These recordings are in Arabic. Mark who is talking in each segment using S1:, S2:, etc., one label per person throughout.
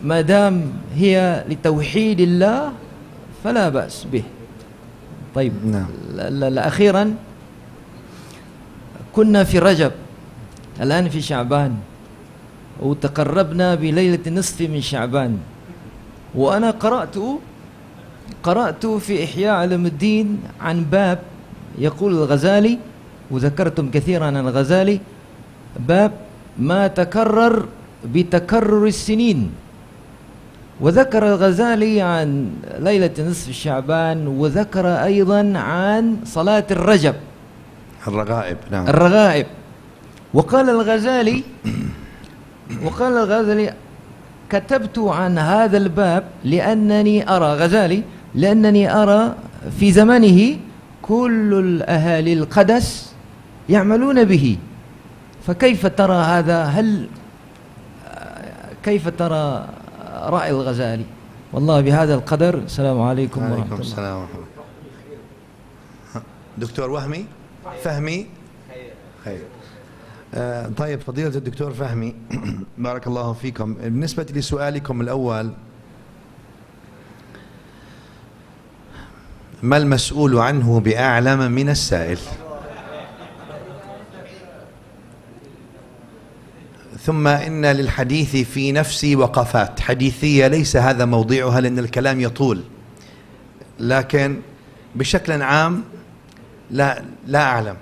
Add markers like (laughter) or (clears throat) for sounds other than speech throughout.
S1: ما دام هي لتوحيد الله فلا بأس به طيب نعم أخيرا كنا في رجب الآن في شعبان وتقربنا بليلة نصف من شعبان وأنا قرأت قرأت في إحياء علم الدين عن باب يقول الغزالي وذكرتم كثيرا عن الغزالي باب ما تكرر بتكرر السنين وذكر الغزالي عن ليلة نصف شعبان وذكر أيضا عن صلاة الرجب
S2: الرغائب نعم
S1: الرغائب وقال الغزالي (coughs) وقال الغزالي كتبت عن هذا الباب لأنني أرى غزالي لأنني أرى في زمنه كل الأهالي القدس يعملون به فكيف ترى هذا هل آه، كيف ترى رأي الغزالي والله بهذا القدر السلام عليكم ورحمة الله السلام ورحمة
S2: دكتور وهمي فهمي خير آه طيب فضيلة الدكتور فهمي (clears throat) بارك الله فيكم بالنسبة لسؤالكم الأول ما المسؤول عنه بأعلم من السائل ثم إن للحديث في نفسي وقفات حديثية ليس هذا موضعها لأن الكلام يطول لكن بشكل عام لا لا أعلم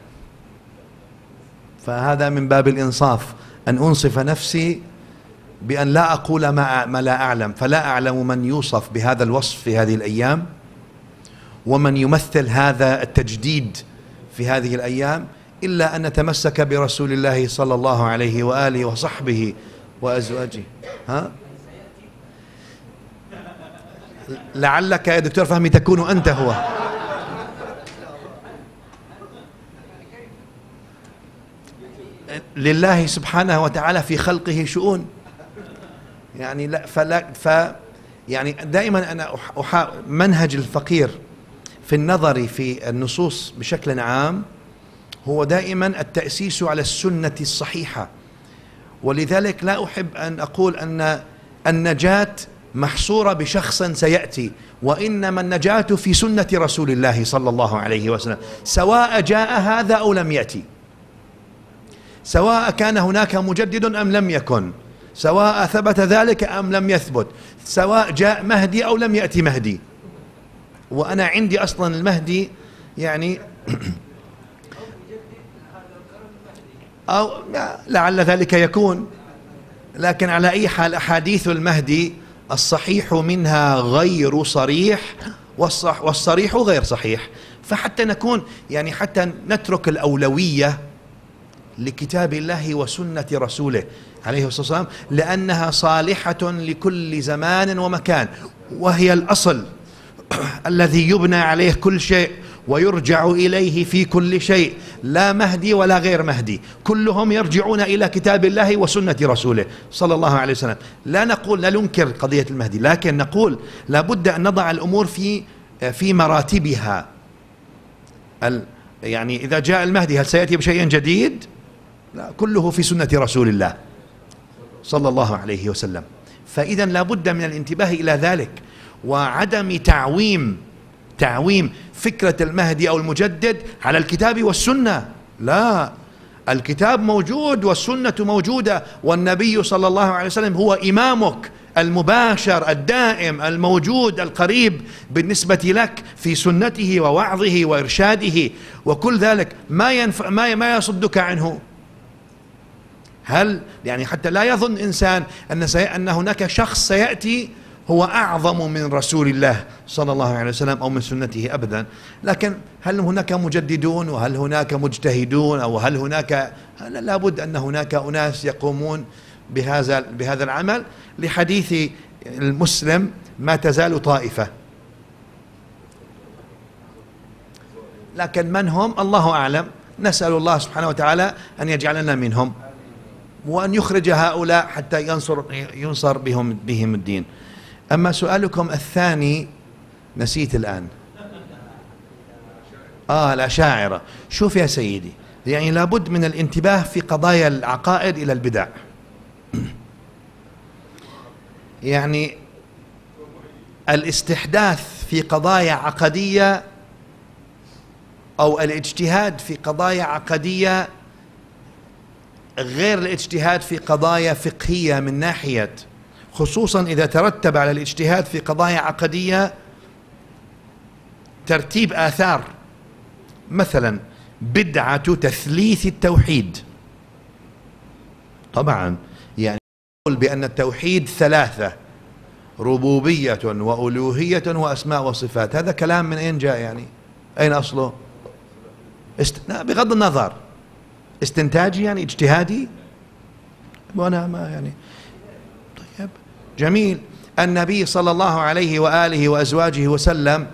S2: فهذا من باب الإنصاف أن أنصف نفسي بأن لا أقول ما, ما لا أعلم فلا أعلم من يوصف بهذا الوصف في هذه الأيام ومن يمثل هذا التجديد في هذه الأيام إلا أن نتمسك برسول الله صلى الله عليه وآله وصحبه وأزواجه ها؟ لعلك يا دكتور فهمي تكون أنت هو لله سبحانه وتعالى في خلقه شؤون يعني لا فلا ف يعني دائما انا منهج الفقير في النظر في النصوص بشكل عام هو دائما التأسيس على السنة الصحيحة ولذلك لا أحب أن أقول أن النجاة محصورة بشخص سيأتي وإنما النجاة في سنة رسول الله صلى الله عليه وسلم سواء جاء هذا أو لم يأتي سواء كان هناك مجدد أم لم يكن سواء ثبت ذلك أم لم يثبت سواء جاء مهدي أو لم يأتي مهدي وأنا عندي أصلا المهدي يعني (clears throat) أو لعل ذلك يكون لكن على أي حال أحاديث المهدي الصحيح منها غير صريح والصح والصريح غير صحيح فحتى نكون يعني حتى نترك الأولوية لكتاب الله وسنة رسوله عليه الصلاة والسلام لأنها صالحة لكل زمان ومكان وهي الأصل (clears throat) الذي يبنى عليه كل شيء ويرجع إليه في كل شيء لا مهدي ولا غير مهدي كلهم يرجعون إلى كتاب الله وسنة رسوله صلى الله عليه وسلم لا نقول لا ننكر قضية المهدي لكن نقول لابد أن نضع الأمور في في مراتبها يعني إذا جاء المهدي هل سيأتي بشيء جديد لا كله في سنة رسول الله صلى الله عليه وسلم فإذا لابد من الانتباه إلى ذلك وعدم تعويم تعويم فكرة المهدي أو المجدد على الكتاب والسنة لا الكتاب موجود والسنة موجودة والنبي صلى الله عليه وسلم هو إمامك المباشر الدائم الموجود القريب بالنسبة لك في سنته ووعظه وإرشاده وكل ذلك ما, ينف... ما, ما يصدك عنه هل يعني حتى لا يظن إنسان أن, سي... أن هناك شخص سيأتي هو أعظم من رسول الله صلى الله عليه وسلم أو من سنته أبدا لكن هل هناك مجددون وهل هناك مجتهدون أو هل هناك لابد أن هناك أناس يقومون بهذا بهذا العمل لحديث المسلم ما تزال طائفة لكن من هم الله أعلم نسأل الله سبحانه وتعالى أن يجعلنا منهم وأن يخرج هؤلاء حتى ينصر, ينصر بهم, بهم الدين أما سؤالكم الثاني نسيت الآن آه الأشاعرة شوف يا سيدي يعني لابد من الانتباه في قضايا العقائد إلى البدع (clears throat) يعني الاستحداث في قضايا عقدية أو الاجتهاد في قضايا عقدية غير الاجتهاد في قضايا فقهية من ناحية خصوصا إذا ترتب على الاجتهاد في قضايا عقدية ترتيب آثار مثلا بدعة تثليث التوحيد طبعا يعني يقول بأن التوحيد ثلاثة ربوبية وألوهية وأسماء وصفات هذا كلام من أين جاء يعني أين أصله است... بغض النظر استنتاجي يعني اجتهادي وأنا ما يعني طيب جميل النبي صلى الله عليه وآله وأزواجه وسلم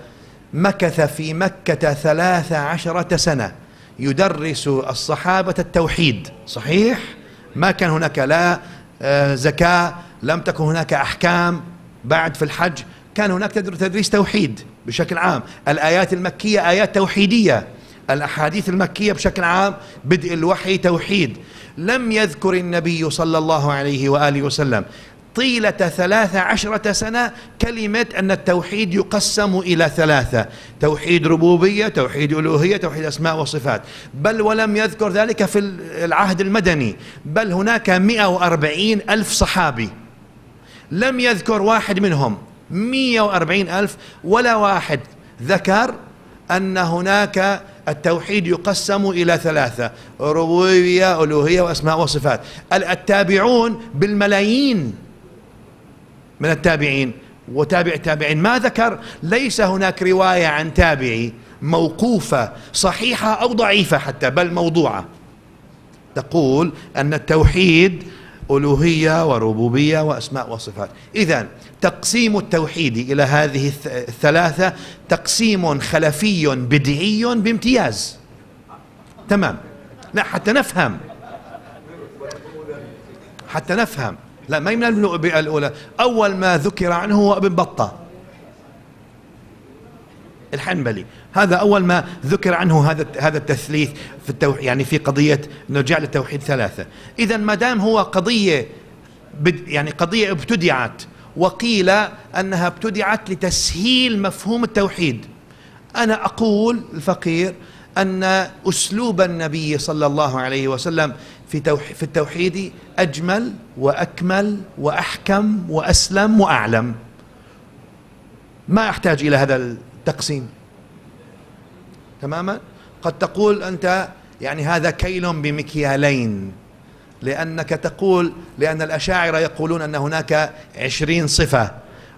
S2: مكث في مكة ثلاث عشرة سنة يدرس الصحابة التوحيد صحيح ما كان هناك لا آه، زكاة لم تكن هناك أحكام بعد في الحج كان هناك تدريس توحيد بشكل عام الآيات المكية آيات توحيدية الأحاديث المكية بشكل عام بدء الوحي توحيد لم يذكر النبي صلى الله عليه وآله وسلم طيلة ثلاثة عشرة سنة كلمة أن التوحيد يقسم إلى ثلاثة توحيد ربوبية توحيد ألوهية توحيد أسماء وصفات بل ولم يذكر ذلك في العهد المدني بل هناك وأربعين ألف صحابي لم يذكر واحد منهم وأربعين ألف ولا واحد ذكر أن هناك التوحيد يقسم إلى ثلاثة ربوبية ألوهية وأسماء وصفات التابعون بالملايين من التابعين وتابع التابعين ما ذكر ليس هناك رواية عن تابعي موقوفة صحيحة أو ضعيفة حتى بل موضوعة تقول أن التوحيد ألوهية وربوبية وأسماء وصفات إذا تقسيم التوحيد إلى هذه الثلاثة تقسيم خلفي بدعي بامتياز تمام لا حتى نفهم حتى نفهم لا ما من النبئة الأولى أول ما ذكر عنه هو ابن بطة الحنبلي هذا أول ما ذكر عنه هذا هذا التثليث في التوحيد يعني في قضية نرجع للتوحيد ثلاثة إذا ما دام هو قضية بد يعني قضية ابتدعت وقيل أنها ابتدعت لتسهيل مفهوم التوحيد أنا أقول الفقير أن أسلوب النبي صلى الله عليه وسلم في في التوحيد اجمل واكمل واحكم واسلم واعلم ما احتاج الى هذا التقسيم تماما قد تقول انت يعني هذا كيل بمكيالين لأنك تقول لأن الأشاعرة يقولون أن هناك عشرين صفة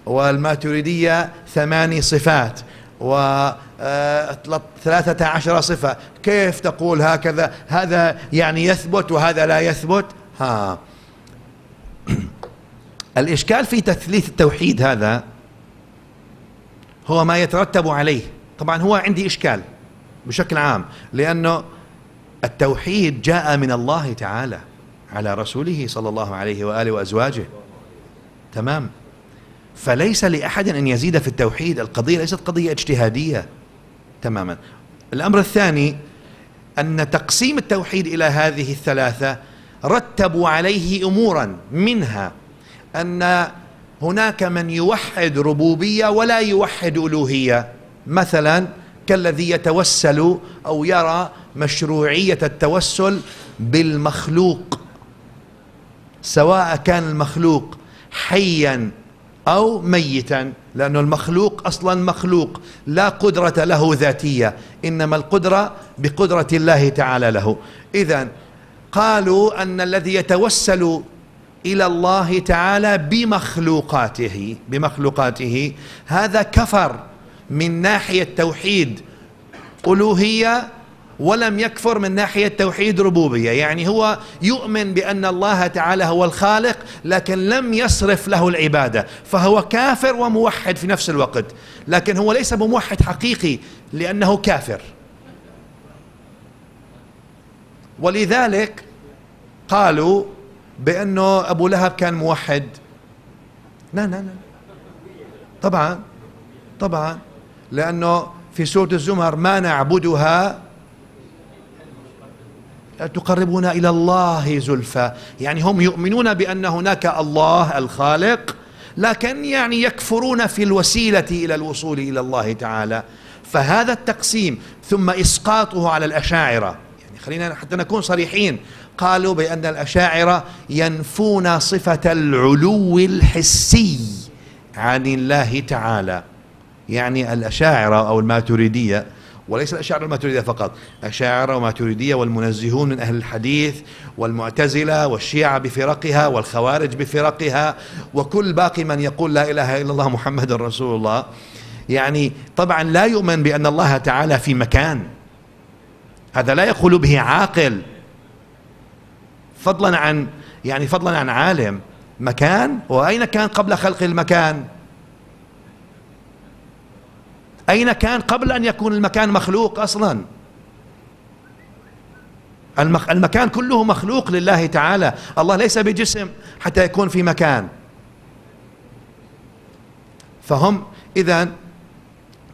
S2: والماتريدية ثماني صفات و 13 آه، صفة كيف تقول هكذا هذا يعني يثبت وهذا لا يثبت ها (clears throat) الإشكال في تثليث التوحيد هذا هو ما يترتب عليه طبعا هو عندي إشكال بشكل عام لأنه التوحيد جاء من الله تعالى على رسوله صلى الله عليه وآله وأزواجه تمام فليس لأحد أن يزيد في التوحيد القضية ليست قضية اجتهادية تماما الأمر الثاني أن تقسيم التوحيد إلى هذه الثلاثة رتبوا عليه أمورا منها أن هناك من يوحد ربوبية ولا يوحد ألوهية مثلا كالذي يتوسل أو يرى مشروعية التوسل بالمخلوق سواء كان المخلوق حيا أو ميتا لأن المخلوق أصلا مخلوق لا قدرة له ذاتية إنما القدرة بقدرة الله تعالى له إذا قالوا أن الذي يتوسل إلى الله تعالى بمخلوقاته بمخلوقاته هذا كفر من ناحية توحيد ألوهية ولم يكفر من ناحية توحيد ربوبية يعني هو يؤمن بأن الله تعالى هو الخالق لكن لم يصرف له العبادة فهو كافر وموحد في نفس الوقت لكن هو ليس بموحد حقيقي لأنه كافر ولذلك قالوا بأنه أبو لهب كان موحد لا لا لا طبعا طبعا لأنه في سورة الزمر ما نعبدها تقربنا إلى الله زلفى يعني هم يؤمنون بأن هناك الله الخالق لكن يعني يكفرون في الوسيلة إلى الوصول إلى الله تعالى فهذا التقسيم ثم إسقاطه على الأشاعرة يعني خلينا حتى نكون صريحين قالوا بأن الأشاعرة ينفون صفة العلو الحسي عن الله تعالى يعني الأشاعرة أو الماتريدية وليس الأشاعرة الماتريدية فقط أشاعرة وماتريدية والمنزهون من أهل الحديث والمعتزلة والشيعة بفرقها والخوارج بفرقها وكل باقي من يقول لا إله إلا الله محمد رسول الله يعني طبعا لا يؤمن بأن الله تعالى في مكان هذا لا يقول به عاقل فضلا عن يعني فضلا عن عالم مكان وأين كان قبل خلق المكان أين كان قبل أن يكون المكان مخلوق أصلا المكان كله مخلوق لله تعالى الله ليس بجسم حتى يكون في مكان فهم إذا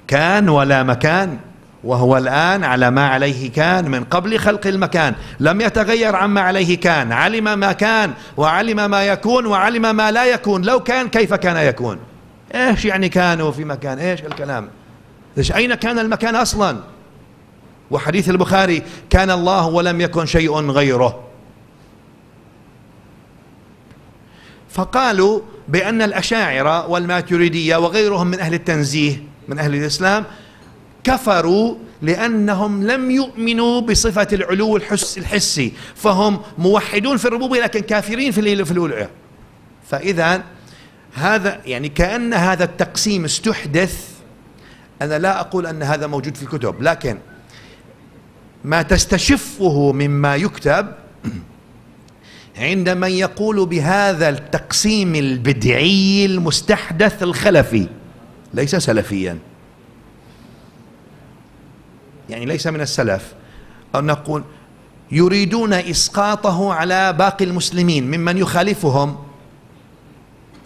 S2: كان ولا مكان وهو الآن على ما عليه كان من قبل خلق المكان لم يتغير عما عليه كان علم ما كان وعلم ما يكون وعلم ما لا يكون لو كان كيف كان يكون ايش يعني كانوا في مكان ايش الكلام أين كان المكان أصلا وحديث البخاري كان الله ولم يكن شيء غيره فقالوا بأن الأشاعرة والماتريدية وغيرهم من أهل التنزيه من أهل الإسلام كفروا لأنهم لم يؤمنوا بصفة العلو الحس الحسي فهم موحدون في الربوبية لكن كافرين في في الألوهية فإذا هذا يعني كأن هذا التقسيم استحدث أنا لا أقول أن هذا موجود في الكتب لكن ما تستشفه مما يكتب عند من يقول بهذا التقسيم البدعي المستحدث الخلفي ليس سلفيا يعني ليس من السلف أو نقول يريدون إسقاطه على باقي المسلمين ممن يخالفهم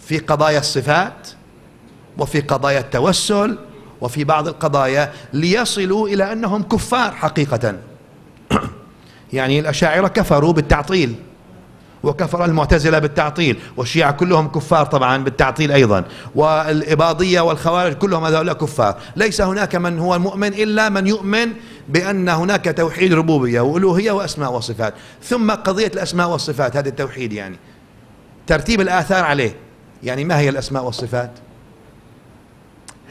S2: في قضايا الصفات وفي قضايا التوسل وفي بعض القضايا ليصلوا إلى أنهم كفار حقيقة (clears throat) يعني الأشاعرة كفروا بالتعطيل وكفر المعتزلة بالتعطيل والشيعة كلهم كفار طبعا بالتعطيل أيضا والإباضية والخوارج كلهم هؤلاء كفار ليس هناك من هو مؤمن إلا من يؤمن بأن هناك توحيد ربوبية وألوهية وأسماء وصفات ثم قضية الأسماء والصفات هذا التوحيد يعني ترتيب الآثار عليه يعني ما هي الأسماء والصفات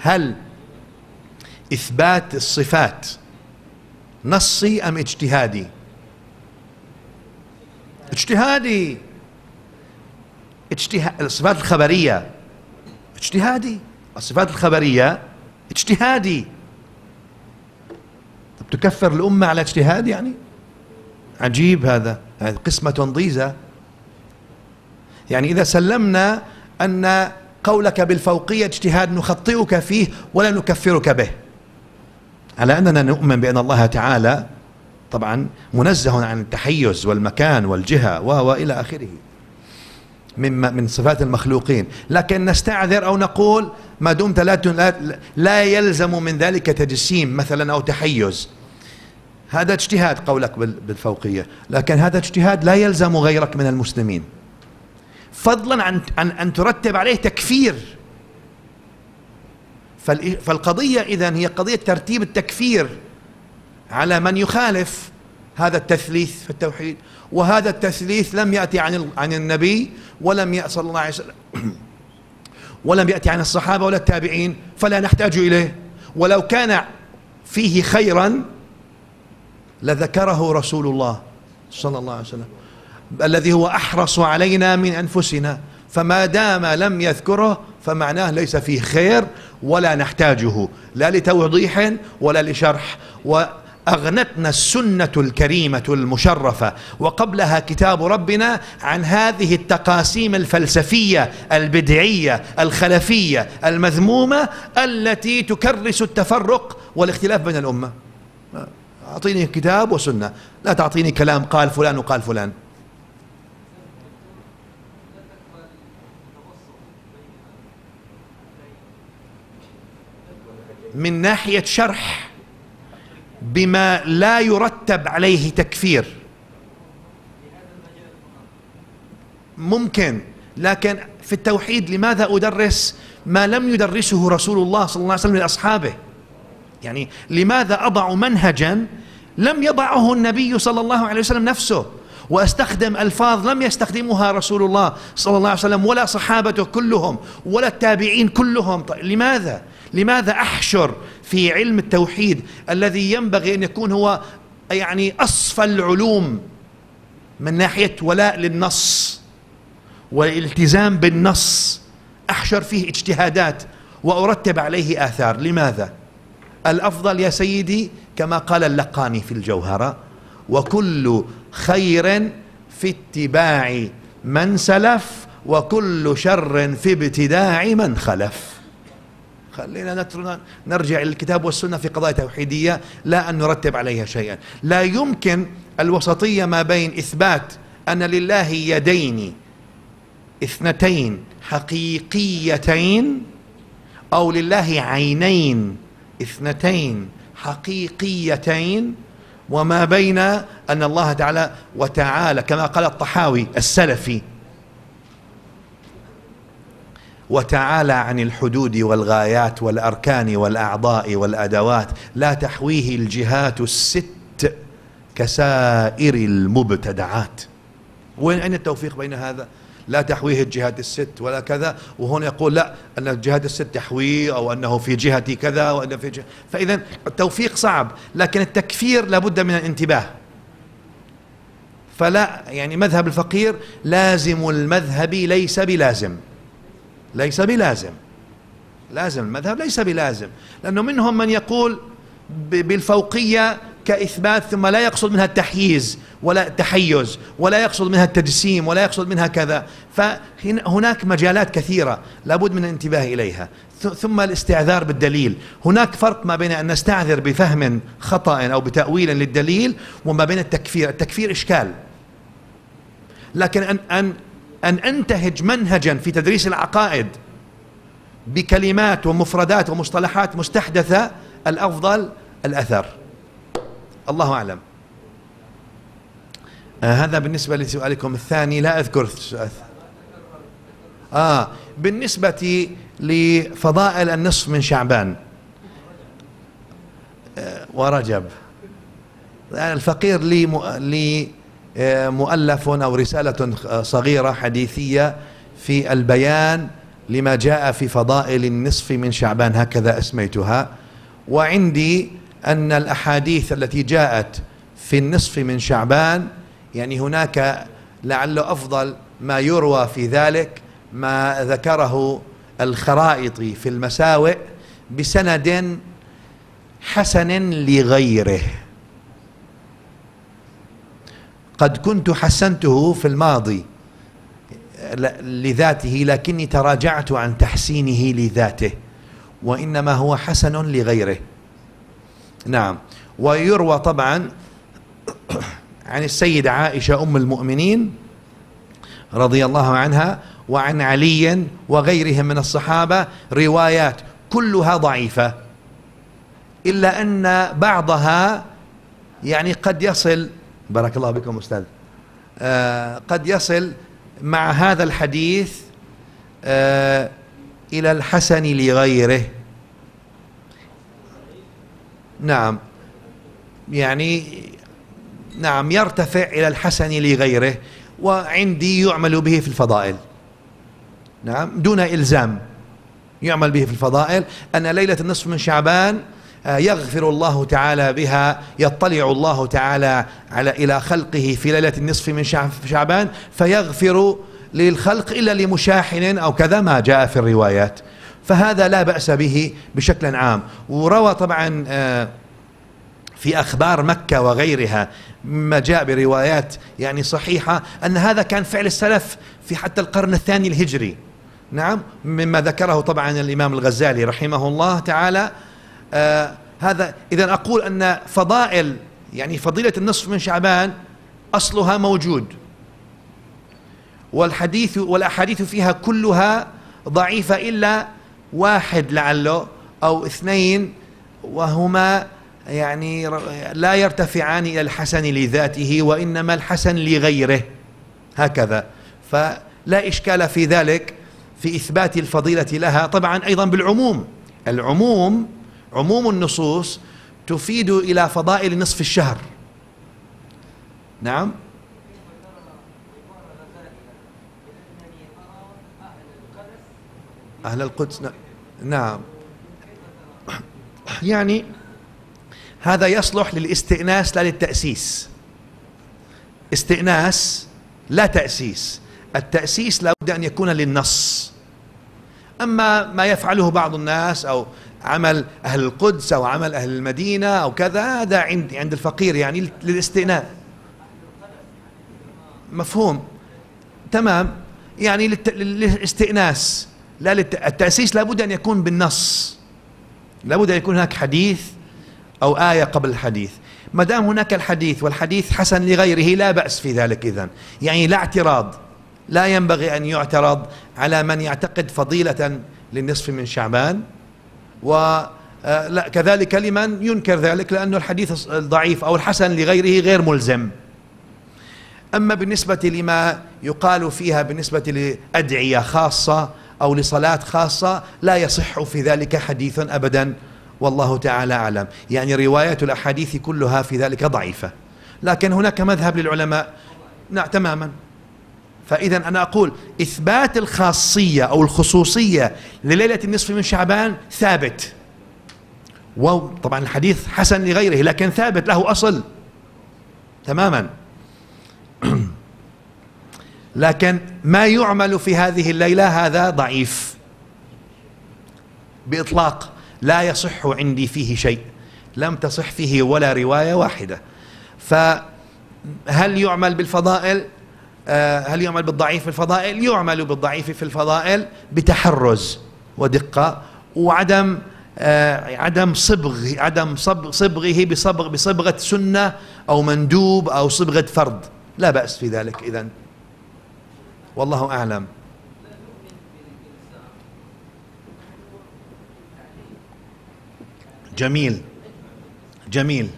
S2: هل إثبات الصفات نصي أم اجتهادي اجتهادي اجتهاد الصفات الخبرية اجتهادي الصفات الخبرية اجتهادي طب تكفر الأمة على اجتهاد يعني عجيب هذا هذه قسمة ضيزة يعني إذا سلمنا أن قولك بالفوقية اجتهاد نخطئك فيه ولا نكفرك به على أننا نؤمن بأن الله تعالى طبعا منزه عن التحيز والمكان والجهة وإلى آخره مما من صفات المخلوقين لكن نستعذر أو نقول ما دمت لا, لا يلزم من ذلك تجسيم مثلا أو تحيز هذا اجتهاد قولك بالفوقية لكن هذا اجتهاد لا يلزم غيرك من المسلمين فضلا عن, عن أن ترتب عليه تكفير فالقضية إذا هي قضية ترتيب التكفير على من يخالف هذا التثليث في التوحيد وهذا التثليث لم يأتي عن عن النبي ولم يأتي صلى الله عليه وسلم (clears throat) ولم يأتي عن الصحابة ولا التابعين فلا نحتاج إليه ولو كان فيه خيرا لذكره رسول الله صلى الله عليه وسلم الذي هو أحرص علينا من أنفسنا فما دام لم يذكره فمعناه ليس فيه خير ولا نحتاجه لا لتوضيح ولا لشرح أغنتنا السنة الكريمة المشرفة وقبلها كتاب ربنا عن هذه التقاسيم الفلسفية البدعية الخلفية المذمومة التي تكرس التفرق والاختلاف بين الأمة أعطيني كتاب وسنة لا تعطيني كلام قال فلان وقال فلان من ناحية شرح بما لا يرتب عليه تكفير ممكن لكن في التوحيد لماذا أدرس ما لم يدرسه رسول الله صلى الله عليه وسلم لأصحابه يعني لماذا أضع منهجا لم يضعه النبي صلى الله عليه وسلم نفسه واستخدم الفاظ لم يستخدمها رسول الله صلى الله عليه وسلم ولا صحابته كلهم ولا التابعين كلهم طيب لماذا لماذا أحشر في علم التوحيد الذي ينبغي أن يكون هو يعني أصفى العلوم من ناحية ولاء للنص والالتزام بالنص أحشر فيه اجتهادات وأرتب عليه آثار لماذا؟ الأفضل يا سيدي كما قال اللقاني في الجوهرة وكل خير في اتباع من سلف وكل شر في ابتداع من خلف خلينا نرجع للكتاب والسنة في قضايا توحيدية لا أن نرتب عليها شيئا لا يمكن الوسطية ما بين إثبات أن لله يدين اثنتين حقيقيتين أو لله عينين اثنتين حقيقيتين وما بين أن الله تعالى وتعالى كما قال الطحاوي السلفي وتعالى عن الحدود والغايات والاركان والاعضاء والادوات لا تحويه الجهات الست كسائر المبتدعات وين اين التوفيق بين هذا لا تحويه الجهات الست ولا كذا وهنا يقول لا ان الجهات الست تحويه او انه في جهتي كذا وان في جهة فاذا التوفيق صعب لكن التكفير لابد من الانتباه فلا يعني مذهب الفقير لازم المذهب ليس بلازم ليس بلازم لازم المذهب ليس بلازم لأنه منهم من يقول بالفوقية كإثبات ثم لا يقصد منها التحييز ولا التحيز ولا يقصد منها التجسيم ولا يقصد منها كذا فهناك مجالات كثيرة لابد من الانتباه إليها ثم الاستعذار بالدليل هناك فرق ما بين أن نستعذر بفهم خطأ أو بتأويل للدليل وما بين التكفير التكفير إشكال لكن أن, أن أن أنتهج منهجا في تدريس العقائد بكلمات ومفردات ومصطلحات مستحدثة الأفضل الأثر الله أعلم آه هذا بالنسبة لسؤالكم الثاني لا أذكر السؤال آه بالنسبة لفضائل النصف من شعبان آه ورجب الفقير لي, لي آه، مؤلف أو رسالة آه، صغيرة حديثية في البيان لما جاء في فضائل النصف من شعبان هكذا أسميتها وعندي أن الأحاديث التي جاءت في النصف من شعبان يعني هناك لعل أفضل ما يروى في ذلك ما ذكره الخرائطي في المساوئ بسند حسن لغيره قد كنت حسنته في الماضي لذاته لكني تراجعت عن تحسينه لذاته وإنما هو حسن لغيره نعم ويروى طبعا (coughs) عن السيدة عائشة أم المؤمنين رضي الله عنها وعن علي وغيرهم من الصحابة روايات كلها ضعيفة إلا أن بعضها يعني قد يصل بارك الله بكم أستاذ آه قد يصل مع هذا الحديث آه إلى الحسن لغيره نعم يعني نعم يرتفع إلى الحسن لغيره وعندي يعمل به في الفضائل نعم دون إلزام يعمل به في الفضائل أن ليلة النصف من شعبان يغفر الله تعالى بها يطلع الله تعالى على إلى خلقه في ليلة النصف من شعبان فيغفر للخلق إلا لمشاحن أو كذا ما جاء في الروايات فهذا لا بأس به بشكل عام وروى طبعا آه، في أخبار مكة وغيرها مما جاء بروايات يعني صحيحة أن هذا كان فعل السلف في حتى القرن الثاني الهجري نعم مما ذكره طبعا الإمام الغزالي رحمه الله تعالى آه هذا إذا أقول أن فضائل يعني فضيلة النصف من شعبان أصلها موجود والحديث والأحاديث فيها كلها ضعيفة إلا واحد لعله أو اثنين وهما يعني لا يرتفعان إلى الحسن لذاته وإنما الحسن لغيره هكذا فلا إشكال في ذلك في إثبات الفضيلة لها طبعا أيضا بالعموم العموم عموم النصوص تفيد إلى فضائل نصف الشهر نعم أهل القدس نعم (clears throat) يعني هذا يصلح للاستئناس لا للتأسيس استئناس لا تأسيس التأسيس لابد أن يكون للنص أما ما يفعله بعض الناس أو عمل أهل القدس أو عمل أهل المدينة أو كذا هذا عند عند الفقير يعني للاستئناء مفهوم تمام يعني للاستئناس لا للت... التأسيس لابد أن يكون بالنص لابد أن يكون هناك حديث أو آية قبل الحديث ما دام هناك الحديث والحديث حسن لغيره لا بأس في ذلك إذا يعني لا اعتراض لا ينبغي أن يعترض على من يعتقد فضيلة للنصف من شعبان و آه، كذلك لمن ينكر ذلك لأن الحديث الضعيف أو الحسن لغيره غير ملزم أما بالنسبة لما يقال فيها بالنسبة لأدعية خاصة أو لصلاة خاصة لا يصح في ذلك حديث أبدا والله تعالى أعلم يعني رواية الأحاديث كلها في ذلك ضعيفة لكن هناك مذهب للعلماء نعم تماما فإذا أنا أقول إثبات الخاصية أو الخصوصية لليلة النصف من شعبان ثابت وطبعا الحديث حسن لغيره لكن ثابت له أصل تماما (clears throat) لكن ما يعمل في هذه الليلة هذا ضعيف بإطلاق لا يصح عندي فيه شيء لم تصح فيه ولا رواية واحدة فهل يعمل بالفضائل آه، هل يعمل بالضعيف في الفضائل يعمل بالضعيف في الفضائل بتحرز ودقة وعدم آه، عدم صبغ عدم صبغه بصبغ بصبغة سنة أو مندوب أو صبغة فرض لا بأس في ذلك إذا والله أعلم جميل جميل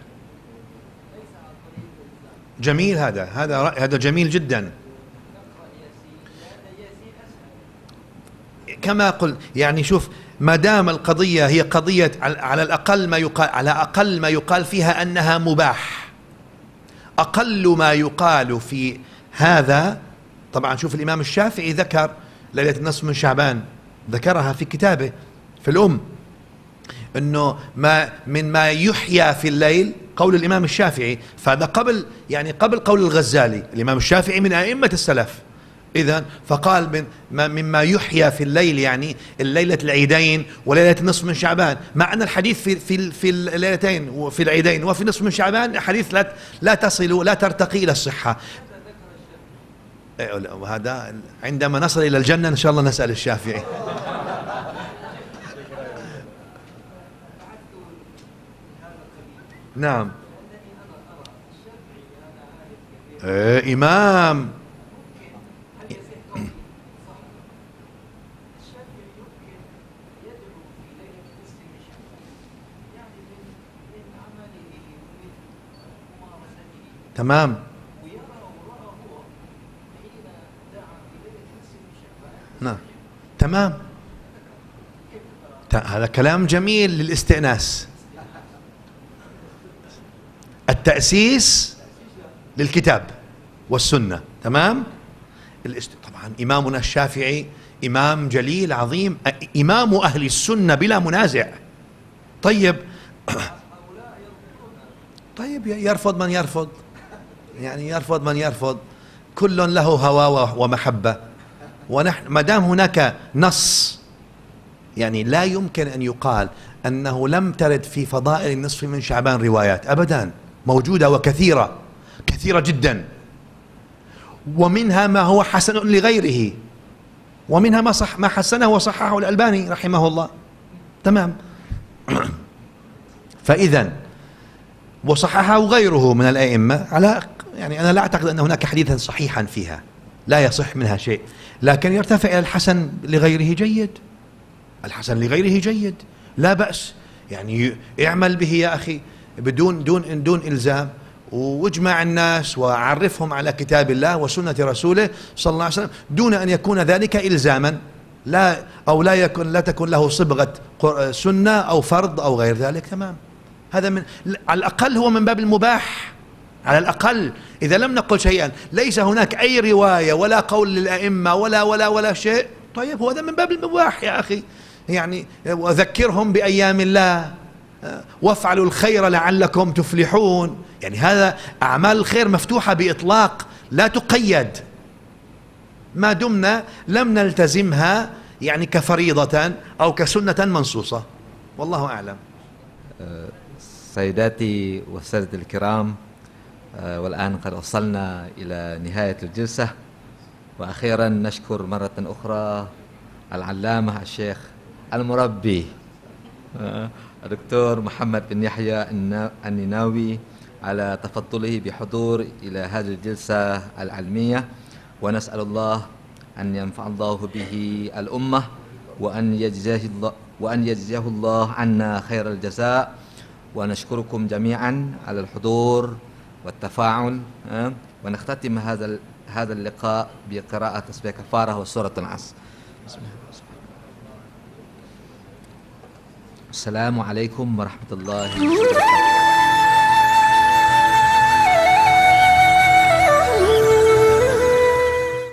S2: جميل هذا هذا هذا جميل جدا كما قلت يعني شوف ما دام القضية هي قضية على الأقل ما يقال على أقل ما يقال فيها أنها مباح أقل ما يقال في هذا طبعا شوف الإمام الشافعي ذكر ليلة النصف من شعبان ذكرها في كتابه في الأم أنه ما من ما يحيى في الليل قول الإمام الشافعي فهذا قبل يعني قبل قول الغزالي الإمام الشافعي من أئمة السلف إذا فقال من مما يحيى في الليل يعني الليلة العيدين وليلة نصف من شعبان مع أن الحديث في في في الليلتين وفي العيدين وفي نصف من شعبان حديث لا لا تصل لا ترتقي إلى الصحة إيه، وهذا عندما نصل إلى الجنة إن شاء الله نسأل الشافعي نعم إيه، إمام تمام نعم تمام هذا كلام جميل للاستئناس التأسيس للكتاب والسنة تمام الاست... طبعا إمامنا الشافعي إمام جليل عظيم إمام أهل السنة بلا منازع طيب (coughs) طيب يرفض من يرفض يعني يرفض من يرفض كل له هوى ومحبة ونحن ما دام هناك نص يعني لا يمكن أن يقال أنه لم ترد في فضائل النصف من شعبان روايات أبدا موجودة وكثيرة كثيرة جدا ومنها ما هو حسن لغيره ومنها ما صح ما حسنه وصححه الألباني رحمه الله تمام (clears throat) فإذا وصححه غيره من الأئمة على يعني أنا لا أعتقد أن هناك حديثا صحيحا فيها لا يصح منها شيء لكن يرتفع إلى الحسن لغيره جيد الحسن لغيره جيد لا بأس يعني اعمل به يا أخي بدون دون دون إلزام واجمع الناس وعرفهم على كتاب الله وسنة رسوله صلى الله عليه وسلم دون أن يكون ذلك إلزاما لا أو لا يكون لا تكون له صبغة سنة أو فرض أو غير ذلك تمام هذا من على الأقل هو من باب المباح على الأقل إذا لم نقل شيئا ليس هناك أي رواية ولا قول للأئمة ولا ولا ولا شيء طيب هو هذا من باب المباح يا أخي يعني وذكرهم بأيام الله وافعلوا الخير لعلكم تفلحون يعني هذا أعمال الخير مفتوحة بإطلاق لا تقيد ما دمنا لم نلتزمها يعني كفريضة أو كسنة منصوصة والله أعلم
S1: سيداتي وسادتي الكرام آه، والآن قد وصلنا إلى نهاية الجلسة وأخيرا نشكر مرة أخرى العلامة الشيخ المربي آه، الدكتور محمد بن يحيى النناوي على تفضله بحضور إلى هذه الجلسة العلمية ونسأل الله أن ينفع الله به الأمة وأن يجزاه الله وأن يجزاه الله عنا خير الجزاء ونشكركم جميعا على الحضور والتفاعل ونختتم هذا هذا اللقاء بقراءة تسبيح كفارة وسورة العصر بسم الله السلام عليكم ورحمة الله وبركاته